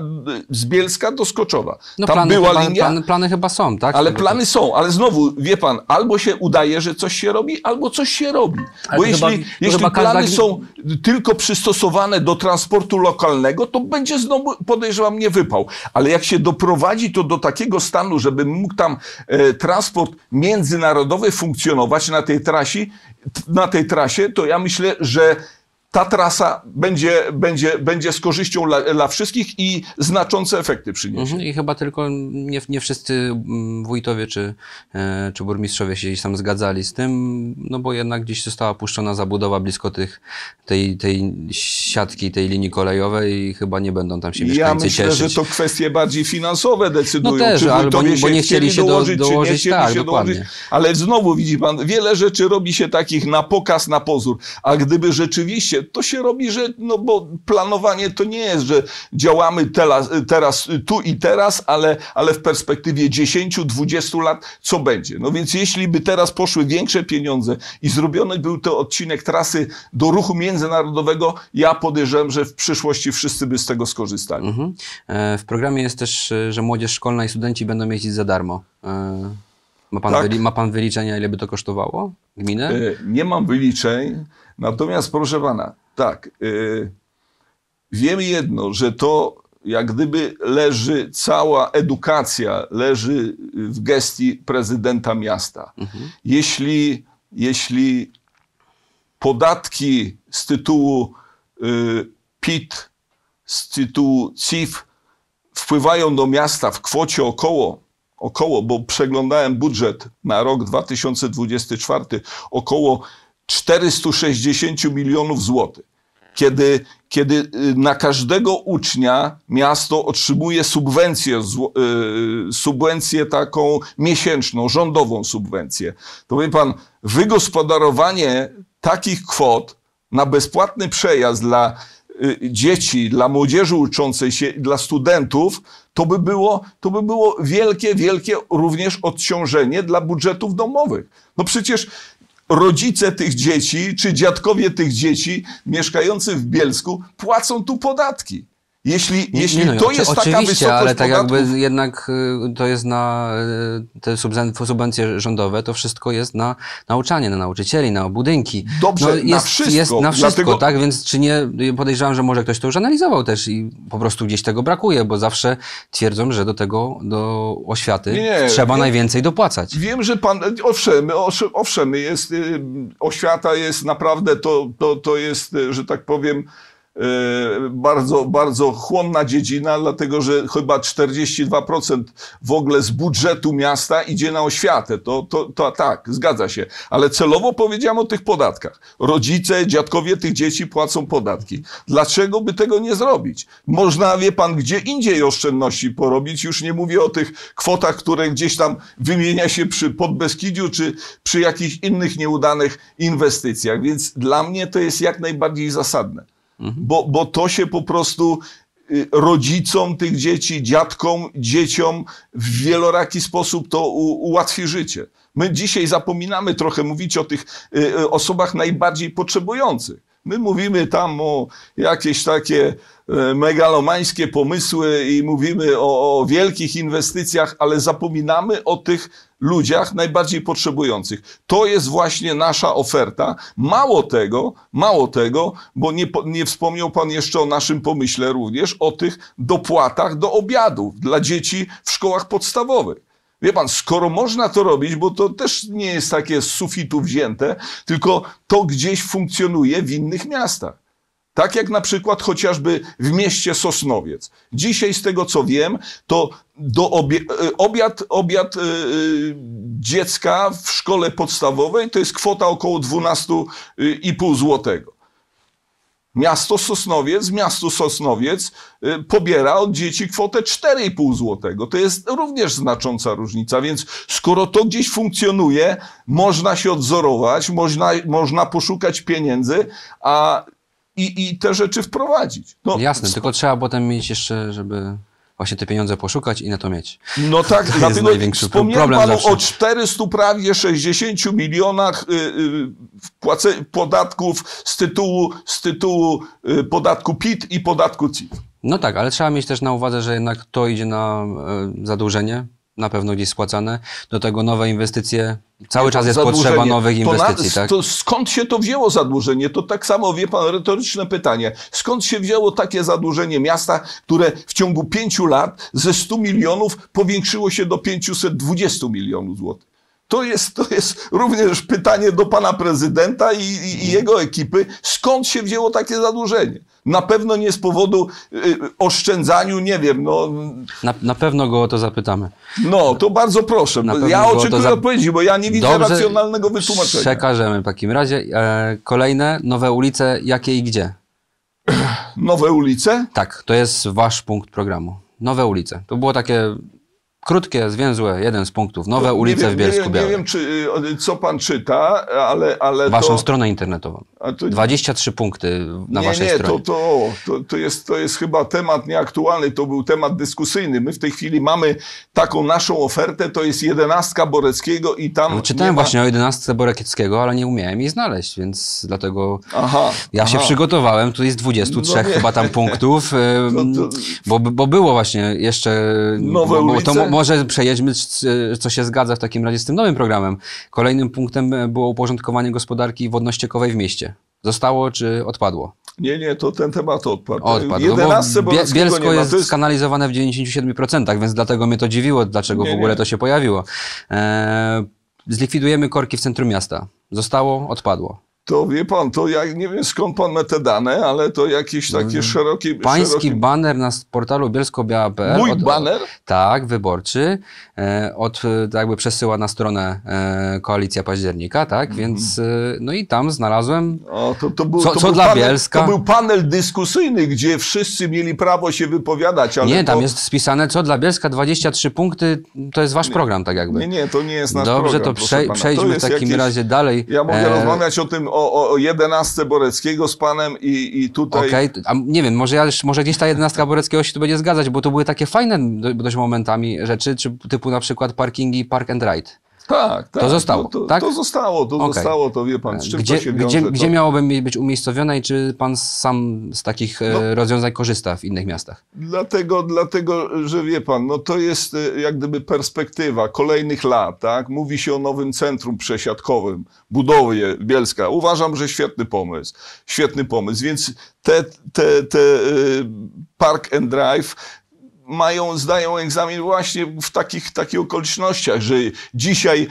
z Bielska do Skoczowa? No, Tam plany, była chyba, linia. Plany, plany chyba są, tak? Ale plany są, ale znowu, wie pan, albo się udaje, że coś się robi, albo coś się robi. Bo jeśli, chyba, jeśli plany każda... są tylko przy przystosowane do transportu lokalnego, to będzie znowu, podejrzewam, nie wypał. Ale jak się doprowadzi to do takiego stanu, żeby mógł tam e, transport międzynarodowy funkcjonować na tej trasie, na tej trasie, to ja myślę, że ta trasa będzie, będzie, będzie z korzyścią dla, dla wszystkich i znaczące efekty przyniesie. Mhm, I chyba tylko nie, nie wszyscy mm, wójtowie czy, e, czy burmistrzowie się gdzieś tam zgadzali z tym, no bo jednak gdzieś została puszczona zabudowa blisko tych, tej, tej siatki, tej linii kolejowej i chyba nie będą tam się mieszkańcy Ja myślę, cieszyć. że to kwestie bardziej finansowe decydują, no też, czy wójtowie bo, się bo nie chcieli, się dołożyć, dołożyć, czy nie chcieli tak, się dokładnie. dołożyć. Ale znowu widzi pan, wiele rzeczy robi się takich na pokaz, na pozór, a gdyby rzeczywiście to się robi, że, no bo planowanie to nie jest, że działamy teraz, teraz tu i teraz, ale, ale w perspektywie 10-20 lat, co będzie. No więc jeśli by teraz poszły większe pieniądze i zrobiony był to odcinek trasy do ruchu międzynarodowego, ja podejrzewam, że w przyszłości wszyscy by z tego skorzystali. Mhm. E, w programie jest też, e, że młodzież szkolna i studenci będą jeździć za darmo. E, ma pan, tak. wyli- ma pan wyliczenia, ile by to kosztowało gminę? Nie mam wyliczeń. Natomiast proszę pana, tak, y, wiem jedno, że to jak gdyby leży cała edukacja, leży w gestii prezydenta miasta. Mhm. Jeśli, jeśli podatki z tytułu y, PIT, z tytułu CIF wpływają do miasta w kwocie około, około, bo przeglądałem budżet na rok 2024, około 460 milionów złotych. Kiedy, kiedy y, na każdego ucznia miasto otrzymuje subwencję, y, subwencję taką miesięczną, rządową subwencję, to wie pan, wygospodarowanie takich kwot na bezpłatny przejazd dla y, dzieci, dla młodzieży uczącej się, dla studentów, to by było, to by było wielkie, wielkie również odciążenie dla budżetów domowych. No przecież rodzice tych dzieci, czy dziadkowie tych dzieci mieszkający w Bielsku płacą tu podatki. Jeśli, jeśli nie, no, to jest oczywiście, taka wysokość ale tak podatków, jakby jednak y, to jest na y, te subwencje rządowe, to wszystko jest na nauczanie, na nauczycieli, na budynki. Dobrze, no, jest, na wszystko. Jest na wszystko, dlatego... tak? Więc czy nie, y, podejrzewam, że może ktoś to już analizował też i po prostu gdzieś tego brakuje, bo zawsze twierdzą, że do tego, do oświaty nie, trzeba wiem, najwięcej dopłacać. Wiem, że pan, owszem, owszem, jest, oświata jest naprawdę, to, to, to jest, że tak powiem, Y, bardzo, bardzo chłonna dziedzina, dlatego że chyba 42% w ogóle z budżetu miasta idzie na oświatę. To, to, to tak, zgadza się. Ale celowo powiedziałem o tych podatkach. Rodzice, dziadkowie tych dzieci płacą podatki. Dlaczego by tego nie zrobić? Można, wie pan, gdzie indziej oszczędności porobić. Już nie mówię o tych kwotach, które gdzieś tam wymienia się przy Podbeskidziu czy przy jakichś innych nieudanych inwestycjach. Więc dla mnie to jest jak najbardziej zasadne. Mhm. Bo, bo to się po prostu y, rodzicom tych dzieci, dziadkom, dzieciom w wieloraki sposób to ułatwi życie. My dzisiaj zapominamy trochę mówić o tych y, y, osobach najbardziej potrzebujących. My mówimy tam o jakieś takie megalomańskie pomysły i mówimy o, o wielkich inwestycjach, ale zapominamy o tych ludziach najbardziej potrzebujących. To jest właśnie nasza oferta. Mało tego, mało tego, bo nie, nie wspomniał Pan jeszcze o naszym pomyśle również, o tych dopłatach do obiadów dla dzieci w szkołach podstawowych. Wie pan, skoro można to robić, bo to też nie jest takie z sufitu wzięte, tylko to gdzieś funkcjonuje w innych miastach. Tak jak na przykład chociażby w mieście Sosnowiec. Dzisiaj z tego co wiem, to do obie, e, obiad, obiad yy, dziecka w szkole podstawowej to jest kwota około 12,5 złotego. Miasto Sosnowiec, miasto Sosnowiec pobiera od dzieci kwotę 4,5 zł. To jest również znacząca różnica, więc skoro to gdzieś funkcjonuje, można się odzorować, można, można poszukać pieniędzy, a i, i te rzeczy wprowadzić. No, Jasne, tylko trzeba potem mieć jeszcze, żeby właśnie te pieniądze poszukać i na to mieć. No tak, [LAUGHS] to dlatego największy wspomniałem problem panu o 400 prawie 60 milionach y, y, podatków z tytułu, z tytułu y, podatku PIT i podatku CIT. No tak, ale trzeba mieć też na uwadze, że jednak to idzie na e, zadłużenie na pewno gdzieś spłacane. Do tego nowe inwestycje. Cały czas jest zadłużenie. potrzeba nowych inwestycji. tak? to skąd się to wzięło zadłużenie? To tak samo, wie pan, retoryczne pytanie. Skąd się wzięło takie zadłużenie miasta, które w ciągu pięciu lat ze 100 milionów powiększyło się do 520 milionów złotych? To jest, to jest również pytanie do pana prezydenta i, i, i jego ekipy. Skąd się wzięło takie zadłużenie? Na pewno nie z powodu y, oszczędzaniu, nie wiem, no... Na, na, pewno go o to zapytamy. No, to bardzo proszę. Ja oczekuję zap... odpowiedzi, bo ja nie widzę Dobrze, racjonalnego wytłumaczenia. przekażemy w takim razie. E, kolejne, nowe ulice, jakie i gdzie? Nowe ulice? Tak, to jest wasz punkt programu. Nowe ulice. To było takie Krótkie, zwięzłe, jeden z punktów. Nowe to ulice wiem, w Bielsku Białej. Nie wiem, czy, y, co pan czyta, ale... ale Waszą to... stronę internetową. To... 23 punkty na nie, waszej nie, stronie. Nie, to, to, to, jest, to jest chyba temat nieaktualny. To był temat dyskusyjny. My w tej chwili mamy taką naszą ofertę, to jest jedenastka Boreckiego i tam... No, czytałem ma... właśnie o jedenastce Boreckiego, ale nie umiałem jej znaleźć, więc dlatego aha, ja aha. się przygotowałem. Tu jest 23 no, chyba tam punktów, [LAUGHS] no bo, bo było właśnie jeszcze... Nowe bo, ulice? może przejedźmy, co się zgadza w takim razie z tym nowym programem. Kolejnym punktem e, było uporządkowanie gospodarki wodno-ściekowej w mieście. Zostało czy odpadło? Nie, nie, to ten temat odpadł. odpadł 11 no bo Bielsko jest, jest skanalizowane w 97%, więc dlatego mnie to dziwiło, dlaczego nie, w ogóle nie. to się pojawiło. E, zlikwidujemy korki w centrum miasta. Zostało, odpadło to wie pan, to ja nie wiem skąd pan ma te dane, ale to jakieś no takie szerokie... Pański szerokie... baner na portalu bielsko-biała.pl. Mój od, baner? Tak, wyborczy. E, od, e, jakby przesyła na stronę e, Koalicja Października, tak? Mm. Więc no i tam znalazłem, o, to, to był, co, to co był dla panel, Bielska. To był panel dyskusyjny, gdzie wszyscy mieli prawo się wypowiadać, ale... Nie, tam to... jest spisane, co dla Bielska 23 punkty, to jest wasz nie, program tak jakby. Nie, nie, to nie jest nasz Dobrze, program. Dobrze, to prze, przejdźmy w takim jakieś... razie dalej. Ja mogę e... rozmawiać o tym, o, o 11 Boreckiego z panem i, i tutaj... Okej, okay. nie wiem, może, ja, może gdzieś ta 11 Boreckiego się tu będzie zgadzać, bo to były takie fajne dość momentami rzeczy, czy typu na przykład parkingi park and ride. Tak, tak. To tak, zostało, no to, tak? To zostało, to okay. zostało, to wie pan, z czym gdzie, to się wiąże. Gdzie, to... gdzie miałoby być umiejscowione i czy pan sam z takich e, no, rozwiązań korzysta w innych miastach? Dlatego, dlatego, że wie pan, no to jest e, jak gdyby perspektywa kolejnych lat, tak? Mówi się o nowym centrum przesiadkowym, budowie Bielska. Uważam, że świetny pomysł, świetny pomysł, więc te, te, te e, park and drive mają, zdają egzamin właśnie w takich, takich okolicznościach, że dzisiaj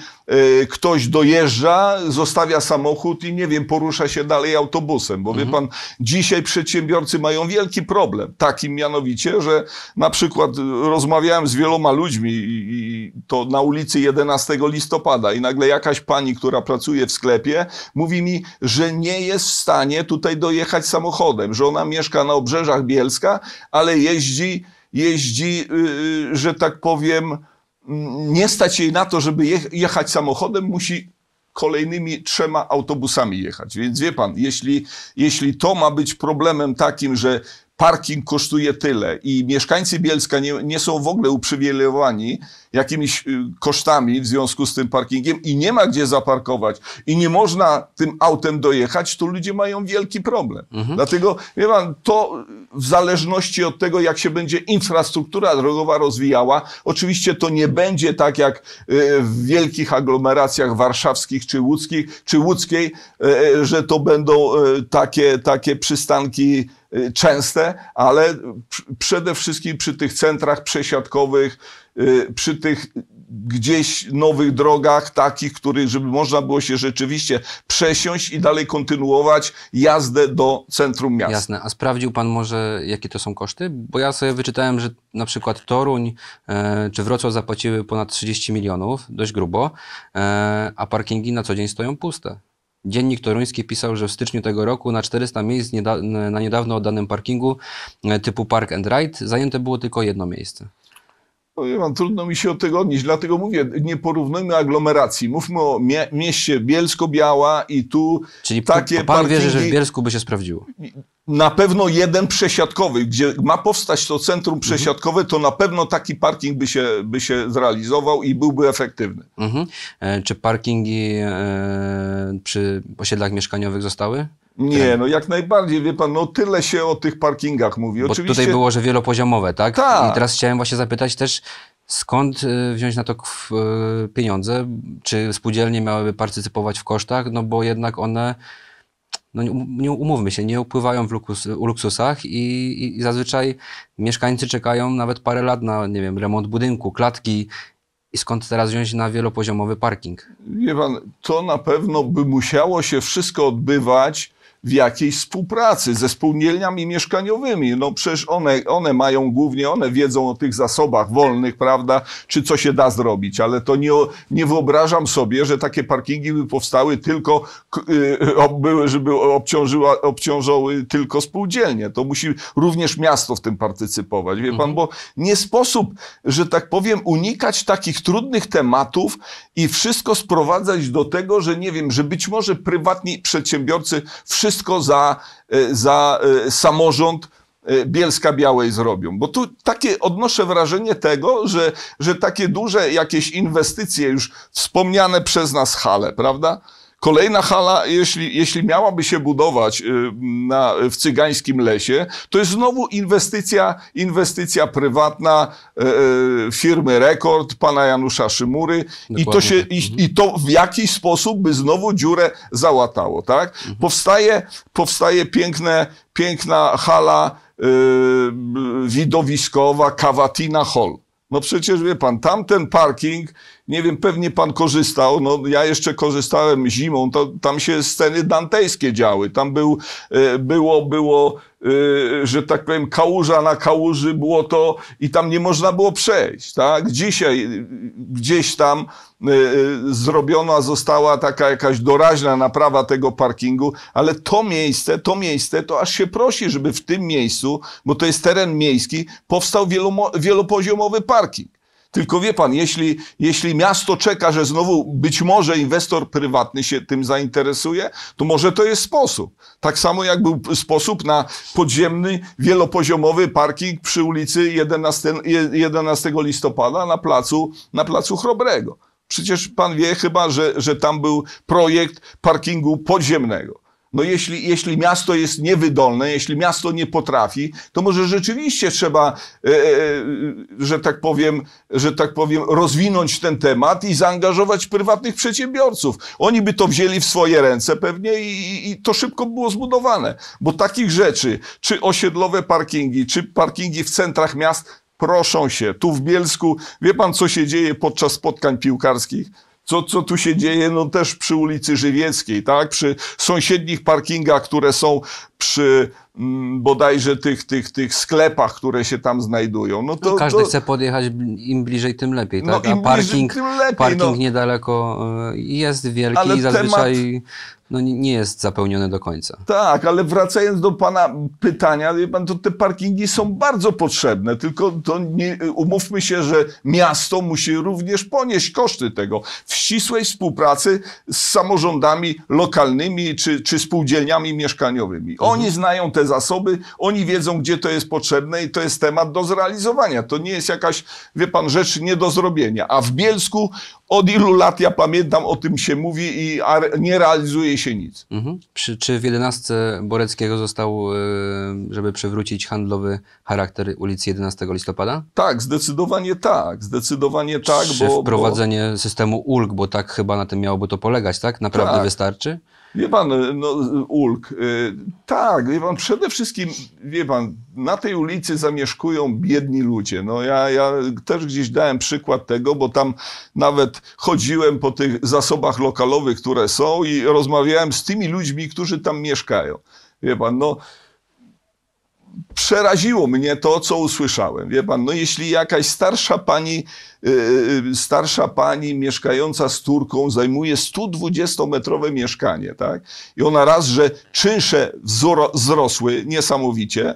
e, ktoś dojeżdża, zostawia samochód i nie wiem, porusza się dalej autobusem, bo mhm. wie pan, dzisiaj przedsiębiorcy mają wielki problem, takim mianowicie, że na przykład rozmawiałem z wieloma ludźmi i, i to na ulicy 11 listopada i nagle jakaś pani, która pracuje w sklepie, mówi mi, że nie jest w stanie tutaj dojechać samochodem, że ona mieszka na obrzeżach Bielska, ale jeździ jeździ, y, y, że tak powiem, mm, nie stać jej na to, żeby jechać samochodem, musi kolejnymi trzema autobusami jechać. Więc wie pan, jeśli, jeśli to ma być problemem takim, że parking kosztuje tyle i mieszkańcy Bielska nie, nie są w ogóle uprzywilejowani, jakimiś y, kosztami w związku z tym parkingiem i nie ma gdzie zaparkować i nie można tym autem dojechać, to ludzie mają wielki problem. Mhm. Dlatego, wie pan, to y, w zależności od tego, jak się będzie infrastruktura drogowa rozwijała, oczywiście to nie będzie tak jak y, w wielkich aglomeracjach warszawskich czy łódzkich, czy łódzkiej, że to będą takie, takie przystanki częste, ale przede wszystkim przy tych centrach przesiadkowych, Y, przy tych gdzieś nowych drogach, takich, który, żeby można było się rzeczywiście przesiąść i dalej kontynuować jazdę do centrum miasta. Jasne. A sprawdził Pan może, jakie to są koszty? Bo ja sobie wyczytałem, że na przykład Toruń e, czy Wrocław zapłaciły ponad 30 milionów, dość grubo, e, a parkingi na co dzień stoją puste. Dziennik toruński pisał, że w styczniu tego roku na 400 miejsc nieda na niedawno oddanym parkingu e, typu Park and Ride zajęte było tylko jedno miejsce wam trudno mi się od tego odnieść, dlatego mówię, nie porównujmy aglomeracji. Mówmy o mie mieście Bielsko-Biała i tu Czyli takie pan parkingi... wierzy, że w Bielsku by się sprawdziło? Na pewno jeden przesiadkowy, gdzie ma powstać to centrum mhm. przesiadkowe, mhm. to na pewno taki parking by się, by się zrealizował i byłby efektywny. Mhm. E, czy parkingi e, przy osiedlach mieszkaniowych zostały? Nie, tak. no jak najbardziej, wie pan, no tyle się o tych parkingach mówi. Bo Oczywiście... tutaj było, że wielopoziomowe, tak? Tak. I teraz chciałem właśnie zapytać też, skąd y, wziąć na to y, pieniądze? Czy spółdzielnie miałyby partycypować w kosztach? No bo jednak one no nie um, umówmy się, nie upływają w luksusach i, i, zazwyczaj mieszkańcy czekają nawet parę lat na, nie wiem, remont budynku, klatki. I skąd teraz wziąć na wielopoziomowy parking? Wie pan, to na pewno by musiało się wszystko odbywać w jakiejś współpracy ze spółdzielniami mieszkaniowymi. No przecież one, one mają głównie, one wiedzą o tych zasobach wolnych, prawda, czy co się da zrobić, ale to nie, nie wyobrażam sobie, że takie parkingi by powstały tylko, y, były, żeby obciążyła, obciążały tylko spółdzielnie. To musi również miasto w tym partycypować, wie pan, mhm. bo nie sposób, że tak powiem, unikać takich trudnych tematów i wszystko sprowadzać do tego, że nie wiem, że być może prywatni przedsiębiorcy wszystko wszystko za, e, za e, samorząd e, Bielska Białej zrobią. Bo tu takie odnoszę wrażenie tego, że, że takie duże jakieś inwestycje, już wspomniane przez nas hale, prawda? Kolejna hala, jeśli, jeśli miałaby się budować y, na, w cygańskim lesie, to jest znowu inwestycja, inwestycja prywatna y, y, firmy Rekord, pana Janusza Szymury i to, się, tak. i, mhm. i, to w jakiś sposób by znowu dziurę załatało. Tak? Mhm. Powstaje, powstaje piękne, piękna hala widowiskowa Cavatina Hall. No przecież wie pan, tamten parking nie wiem, pewnie pan korzystał, no ja jeszcze korzystałem zimą, to, tam się sceny dantejskie działy, tam był, e, było, było, e, że tak powiem, kałuża na kałuży było to i tam nie można było przejść, tak? Dzisiaj e, gdzieś tam zrobiona została taka jakaś doraźna naprawa tego parkingu, ale to miejsce, to miejsce, to aż się prosi, żeby w tym miejscu, bo to jest teren miejski, powstał wielopoziomowy parking. Tylko wie pan, jeśli, jeśli miasto czeka, że znowu być może inwestor prywatny się tym zainteresuje, to może to jest sposób. Tak samo jak był sposób na podziemny, wielopoziomowy parking przy ulicy 11, 11 listopada na placu, na placu Chrobrego. Przecież pan wie chyba, że, że tam był projekt parkingu podziemnego. No jeśli, jeśli miasto jest niewydolne, jeśli miasto nie potrafi, to może rzeczywiście trzeba, e, e, e, że tak powiem, że tak powiem, rozwinąć ten temat i zaangażować prywatnych przedsiębiorców. Oni by to wzięli w swoje ręce pewnie i, i to szybko było zbudowane. Bo takich rzeczy, czy osiedlowe parkingi, czy parkingi w centrach miast, proszą się. Tu w Bielsku, wie pan co się dzieje podczas spotkań piłkarskich? co, co tu się dzieje, no też przy ulicy Żywieckiej, tak, przy sąsiednich parkingach, które są przy mm, bodajże tych, tych, tych sklepach, które się tam znajdują. No to, no każdy to... chce podjechać im bliżej, tym lepiej. No, tak? A parking, bliżej, lepiej, parking no. niedaleko y, jest wielki ale i zazwyczaj temat... no, nie jest zapełniony do końca. Tak, ale wracając do Pana pytania, pan, to te parkingi są bardzo potrzebne, tylko to nie, umówmy się, że miasto musi również ponieść koszty tego w ścisłej współpracy z samorządami lokalnymi czy, czy spółdzielniami mieszkaniowymi. Oni znają te zasoby, oni wiedzą, gdzie to jest potrzebne i to jest temat do zrealizowania. To nie jest jakaś, wie pan, rzecz nie do zrobienia. A w Bielsku od ilu lat ja pamiętam, o tym się mówi i nie realizuje się nic. Mhm. Czy, czy w 11 Boreckiego został, y, żeby przywrócić handlowy charakter ulicy 11 listopada? Tak, zdecydowanie tak. Zdecydowanie tak, czy bo... wprowadzenie bo... systemu ulg, bo tak chyba na tym miałoby to polegać, tak? Naprawdę tak. wystarczy? Wie pan, no, ulg. Y, tak, wie pan, przede wszystkim, wie pan, na tej ulicy zamieszkują biedni ludzie. No ja, ja też gdzieś dałem przykład tego, bo tam nawet chodziłem po tych zasobach lokalowych, które są i rozmawiałem z tymi ludźmi, którzy tam mieszkają. Wie pan, no przeraziło mnie to, co usłyszałem. Wie pan, no jeśli jakaś starsza pani, yy, starsza pani mieszkająca z Turką zajmuje 120-metrowe mieszkanie, tak? I ona raz, że czynsze wzrosły niesamowicie,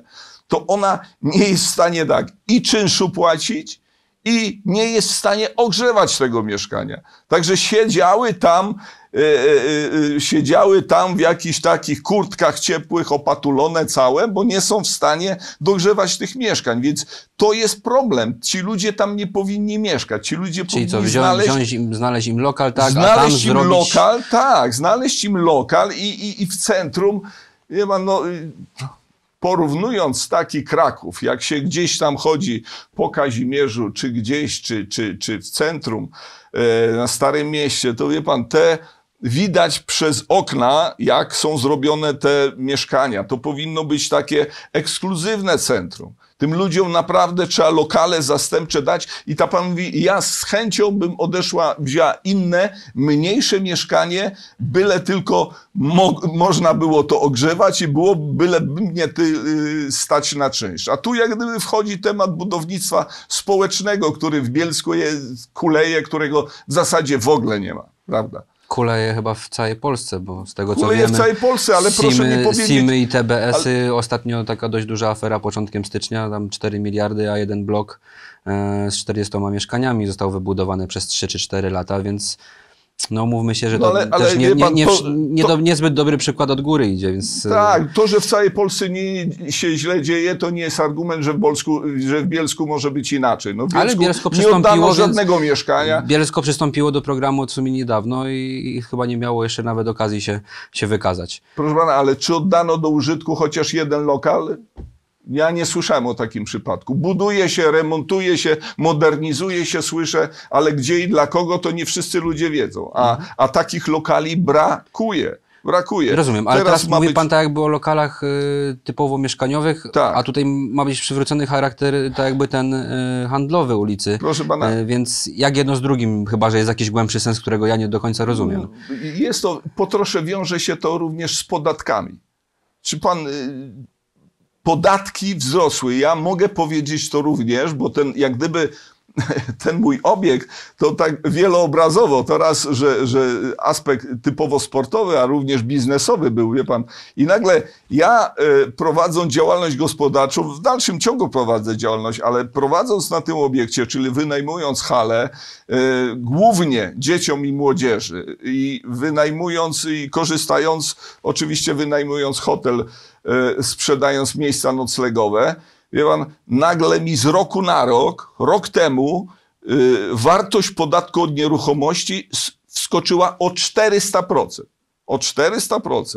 to ona nie jest w stanie tak i czynszu płacić, i nie jest w stanie ogrzewać tego mieszkania. Także siedziały tam E, e, e, siedziały tam w jakichś takich kurtkach ciepłych, opatulone całe, bo nie są w stanie dogrzewać tych mieszkań. Więc to jest problem. Ci ludzie tam nie powinni mieszkać. Ci ludzie Czyli powinni co, wziąć, znaleźć, wziąć im, znaleźć im lokal, tak? Znaleźć im zrobić... lokal, tak. Znaleźć im lokal i, i, i w centrum, nie ma, no y, porównując taki Kraków, jak się gdzieś tam chodzi po Kazimierzu, czy gdzieś, czy, czy, czy w centrum, na Starym Mieście, to wie pan, te widać przez okna, jak są zrobione te mieszkania. To powinno być takie ekskluzywne centrum. Tym ludziom naprawdę trzeba lokale zastępcze dać. I ta pan mówi, ja z chęcią bym odeszła, wzięła inne, mniejsze mieszkanie, byle tylko mo można było to ogrzewać i było byle mnie ty, yy, stać na czynsz. A tu jak gdyby wchodzi temat budownictwa społecznego, który w Bielsku jest kuleje, którego w zasadzie w ogóle nie ma. Prawda? kuleje chyba w całej Polsce, bo z tego kuleje co wiemy... w całej Polsce, ale simy, proszę mi powiedzieć... SIMy i TBS-y, ale... ostatnio taka dość duża afera początkiem stycznia, tam 4 miliardy, a jeden blok e, z 40 mieszkaniami został wybudowany przez 3 czy 4 lata, więc no mówmy się, że no, to no ale, ale też nie, nie, nie, to, niezbyt dobry przykład od góry idzie, więc... E, tak, to, że w całej Polsce nie, się źle dzieje, to nie jest argument, że w, Bolsku, że w Bielsku może być inaczej. No, w Bielsku ale Bielsko przystąpiło... Nie oddano żadnego więc, mieszkania. Bielsko przystąpiło do programu od sumie niedawno i, i, chyba nie miało jeszcze nawet okazji się, się wykazać. Proszę pana, ale czy oddano do użytku chociaż jeden lokal? Ja nie słyszałem o takim przypadku. Buduje się, remontuje się, modernizuje się, słyszę, ale gdzie i dla kogo, to nie wszyscy ludzie wiedzą. A, a takich lokali brakuje brakuje. Rozumiem, ale teraz, teraz mówi być... Pan tak jakby o lokalach y, typowo mieszkaniowych, tak. a tutaj ma być przywrócony charakter tak jakby ten y, handlowy ulicy. Proszę Pana. Y, więc jak jedno z drugim, chyba że jest jakiś głębszy sens, którego ja nie do końca rozumiem. No, jest to, po trosze wiąże się to również z podatkami. Czy Pan y, Podatki wzrosły. Ja mogę powiedzieć to również, bo ten jak gdyby [LAUGHS] ten mój obiekt to tak wieloobrazowo. To raz, że, że aspekt typowo sportowy, a również biznesowy był, wie pan. I nagle ja e, prowadząc działalność gospodarczą, w dalszym ciągu prowadzę działalność, ale prowadząc na tym obiekcie, czyli wynajmując halę, e, głównie dzieciom i młodzieży i wynajmując i korzystając, oczywiście wynajmując hotel, Y, sprzedając miejsca noclegowe. Wie pan, nagle mi z roku na rok, rok temu, y, wartość podatku od nieruchomości wskoczyła o 400%. O 400%.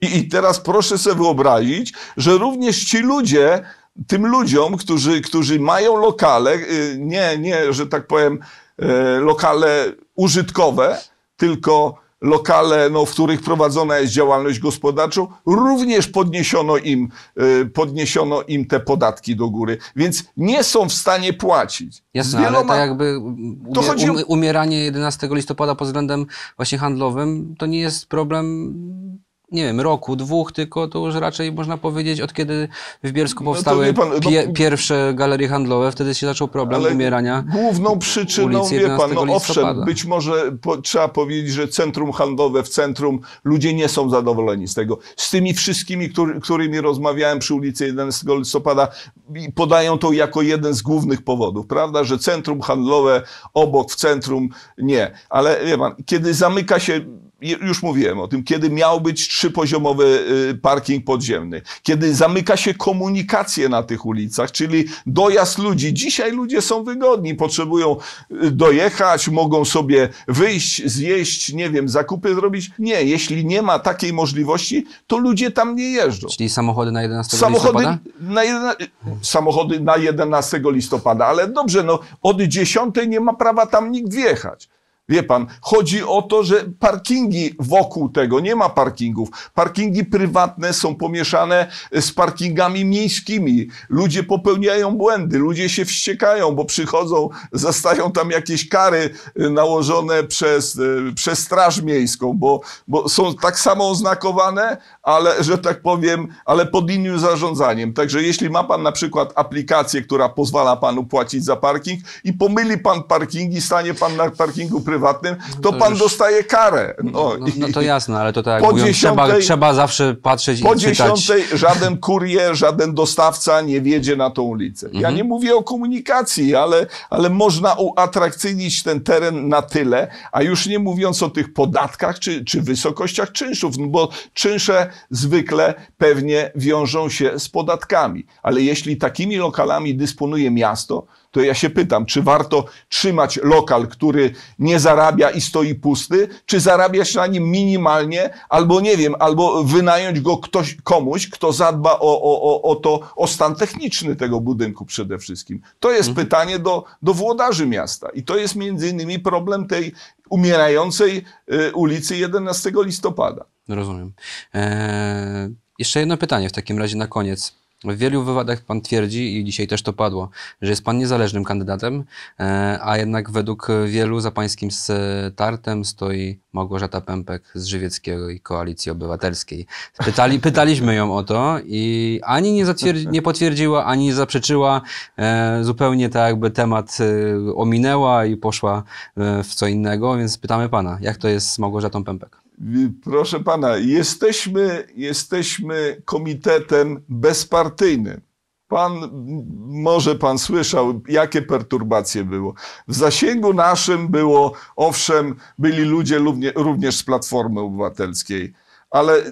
I, I teraz proszę sobie wyobrazić, że również ci ludzie, tym ludziom, którzy, którzy mają lokale, y, nie, nie, że tak powiem, lokale użytkowe, tylko lokale, no, w których prowadzona jest działalność gospodarczą, również podniesiono im, y, podniesiono im te podatki do góry, więc nie są w stanie płacić. Jasne, wieloma... ale to jakby umie... to chodzi... umieranie 11 listopada pod względem właśnie handlowym, to nie jest problem nie wiem, roku, dwóch, tylko to już raczej można powiedzieć, od kiedy w Bielsku no powstały no pan, no, pie, pierwsze galerie handlowe, wtedy się zaczął problem umierania. Główną przyczyną, wie pan, no owszem, być może po, trzeba powiedzieć, że centrum handlowe w centrum, ludzie nie są zadowoleni z tego. Z tymi wszystkimi, który, którymi rozmawiałem przy ulicy 11 listopada, podają to jako jeden z głównych powodów, prawda, że centrum handlowe obok, w centrum, nie. Ale wie pan, kiedy zamyka się już mówiłem o tym, kiedy miał być trzypoziomowy y, parking podziemny, kiedy zamyka się komunikację na tych ulicach, czyli dojazd ludzi. Dzisiaj ludzie są wygodni, potrzebują y, dojechać, mogą sobie wyjść, zjeść, nie wiem, zakupy zrobić. Nie, jeśli nie ma takiej możliwości, to ludzie tam nie jeżdżą. Czyli samochody na 11 samochody listopada? Na jedna, samochody na 11 listopada, ale dobrze, no od 10 nie ma prawa tam nikt wjechać. Wie pan, chodzi o to, że parkingi wokół tego, nie ma parkingów. Parkingi prywatne są pomieszane z parkingami miejskimi. Ludzie popełniają błędy, ludzie się wściekają, bo przychodzą, zastają tam jakieś kary y, nałożone przez, y, przez Straż Miejską, bo, bo są tak samo oznakowane, ale, że tak powiem, ale pod innym zarządzaniem. Także jeśli ma pan na przykład aplikację, która pozwala panu płacić za parking i pomyli pan parkingi, stanie pan na parkingu prywatnym, prywatnym, no to, to pan już... dostaje karę. No, no, no, to jasne, ale to tak jak mówią, trzeba, trzeba zawsze patrzeć po i Po dziesiątej żaden kurier, żaden dostawca nie wjedzie na tą ulicę. Ja mhm. nie mówię o komunikacji, ale, ale można uatrakcyjnić ten teren na tyle, a już nie mówiąc o tych podatkach czy, czy wysokościach czynszów, no bo czynsze zwykle pewnie wiążą się z podatkami. Ale jeśli takimi lokalami dysponuje miasto, to ja się pytam, czy warto trzymać lokal, który nie zarabia i stoi pusty, czy zarabiać na nim minimalnie, albo nie wiem, albo wynająć go ktoś, komuś, kto zadba o, o, o, o to, o stan techniczny tego budynku przede wszystkim. To jest mhm. pytanie do, do włodarzy miasta i to jest między innymi problem tej umierającej y, ulicy 11 listopada. Rozumiem. Eee, jeszcze jedno pytanie w takim razie na koniec. W wielu wywadach pan twierdzi, i dzisiaj też to padło, że jest pan niezależnym kandydatem, e, a jednak według wielu za pańskim startem stoi Małgorzata Pępek z Żywieckiego i Koalicji Obywatelskiej. Pytali, [LAUGHS] pytaliśmy ją o to i ani nie, nie potwierdziła, ani nie zaprzeczyła. E, zupełnie tak jakby temat e, ominęła i poszła w co innego, więc pytamy pana, jak to jest z Małgorzatą Pępek? Y, proszę pana, jesteśmy, jesteśmy komitetem bezpartyjnym. Pan, może pan słyszał, jakie perturbacje było. W zasięgu naszym było, owszem, byli ludzie również z Platformy Obywatelskiej, ale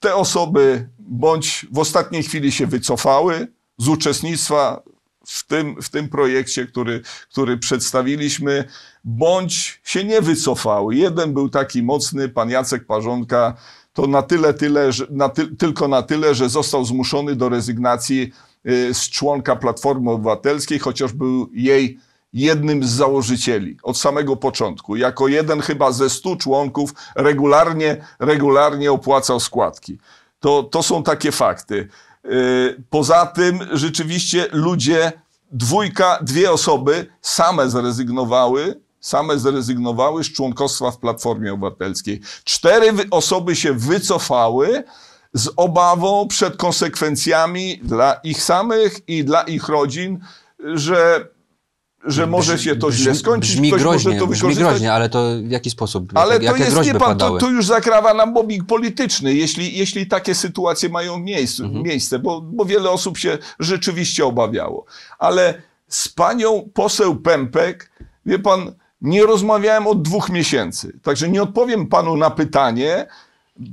te osoby bądź w ostatniej chwili się wycofały z uczestnictwa w tym, w tym projekcie, który, który przedstawiliśmy bądź się nie wycofały. Jeden był taki mocny, pan Jacek Parzonka, to na tyle, tyle że, na ty, tylko na tyle, że został zmuszony do rezygnacji y, z członka Platformy Obywatelskiej, chociaż był jej jednym z założycieli od samego początku. Jako jeden chyba ze stu członków regularnie, regularnie opłacał składki. To, to są takie fakty. Y, poza tym rzeczywiście ludzie, dwójka, dwie osoby same zrezygnowały same zrezygnowały z członkostwa w Platformie Obywatelskiej. Cztery osoby się wycofały z obawą przed konsekwencjami dla ich samych i dla ich rodzin, że że może się to źle skończyć, brzmi ktoś groźnie, może to wykorzystać. Brzmi groźnie, ale to w jaki sposób? Ale jak, to jakie jest, nie pan, to, to, już zakrawa nam bobik polityczny, jeśli, jeśli takie sytuacje mają miejsce, mhm. miejsce bo, bo wiele osób się rzeczywiście obawiało. Ale z panią poseł Pępek, wie pan, nie rozmawiałem od dwóch miesięcy, także nie odpowiem panu na pytanie.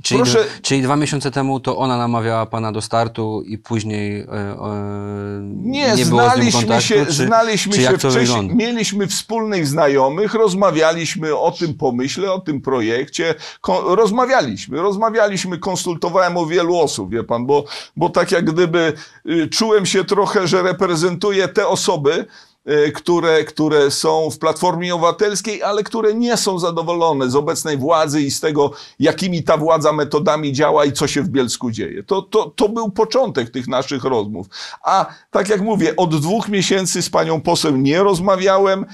Czyli, Proszę... czyli dwa miesiące temu to ona namawiała pana do startu i później e, e, nie, nie było znaliśmy się, czy, znaliśmy czy się wcześniej, wygląda? mieliśmy wspólnych znajomych, rozmawialiśmy o tym pomyśle, o tym projekcie, Ko rozmawialiśmy, rozmawialiśmy, konsultowałem o wielu osób, wie pan, bo, bo tak jak gdyby y, czułem się trochę, że reprezentuję te osoby, E, które, które są w Platformie Obywatelskiej, ale które nie są zadowolone z obecnej władzy i z tego, jakimi ta władza metodami działa i co się w Bielsku dzieje. To, to, to był początek tych naszych rozmów. A tak jak mówię, od dwóch miesięcy z panią poseł nie rozmawiałem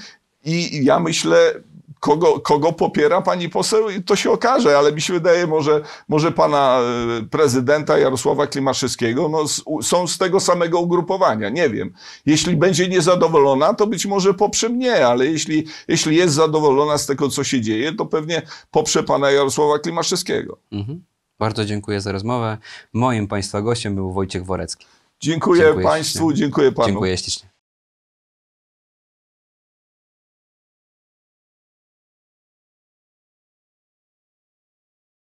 i ja myślę, kogo, kogo popiera pani poseł, to się okaże, ale mi się wydaje, może, może pana e, prezydenta Jarosława Klimaszyskiego no, są z tego samego ugrupowania, nie wiem. Jeśli będzie niezadowolona, to być może poprze mnie, ale jeśli, jeśli jest zadowolona z tego, co się dzieje, to pewnie poprze pana Jarosława Klimaszyskiego. Mhm. Bardzo dziękuję za rozmowę. Moim państwa gościem był Wojciech Worecki. Dziękuję, dziękuję Państwu, ślicznie. dziękuję Panu. Dziękuję ślicznie.